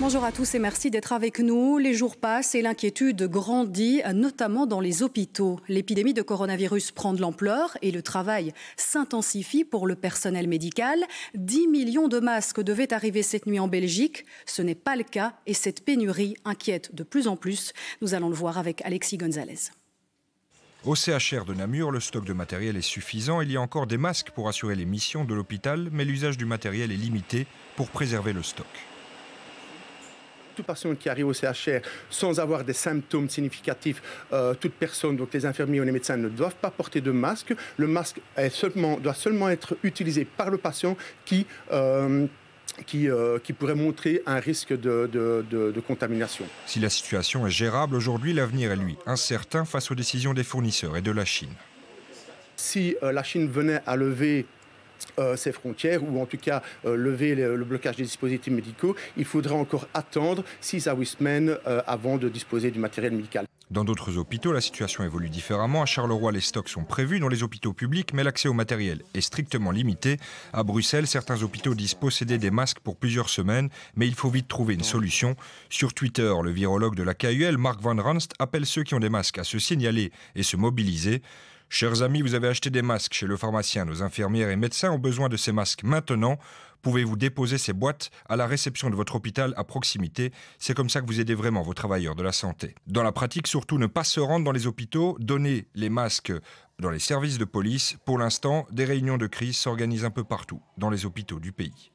Bonjour à tous et merci d'être avec nous. Les jours passent et l'inquiétude grandit, notamment dans les hôpitaux. L'épidémie de coronavirus prend de l'ampleur et le travail s'intensifie pour le personnel médical. 10 millions de masques devaient arriver cette nuit en Belgique. Ce n'est pas le cas et cette pénurie inquiète de plus en plus. Nous allons le voir avec Alexis Gonzalez. Au CHR de Namur, le stock de matériel est suffisant. Il y a encore des masques pour assurer les missions de l'hôpital, mais l'usage du matériel est limité pour préserver le stock tout patient qui arrive au CHR sans avoir des symptômes significatifs, euh, toute personne, donc les infirmiers ou les médecins ne doivent pas porter de masque. Le masque est seulement, doit seulement être utilisé par le patient qui... Euh, qui, euh, qui, pourrait montrer un risque de, contamination. Si la situation est gérable aujourd'hui, l'avenir est lui incertain face aux décisions des fournisseurs et de la Chine. Si la Chine venait à lever ces euh, frontières ou en tout cas euh, lever le, blocage des dispositifs médicaux, il faudra encore attendre six à 8 semaines euh, avant de disposer du matériel médical. Dans d'autres hôpitaux, la situation évolue différemment. À Charleroi, les stocks sont prévus dans les hôpitaux publics, mais l'accès au matériel est strictement limité. À Bruxelles, certains hôpitaux disent posséder des masques pour plusieurs semaines, mais il faut vite trouver une solution. Sur Twitter, le virologue de la KUL, Marc Van Ranst, appelle ceux qui ont des masques à se signaler et se mobiliser. Chers amis, vous avez acheté des masques chez le pharmacien. Nos infirmières et médecins ont besoin de ces masques maintenant. Pouvez-vous déposer ces boîtes à la réception de votre hôpital à proximité C'est comme ça que vous aidez vraiment vos travailleurs de la santé. Dans la pratique, surtout ne pas se rendre dans les hôpitaux, donner les masques dans les services de police. Pour l'instant, des réunions de crise s'organisent un peu partout dans les hôpitaux du pays.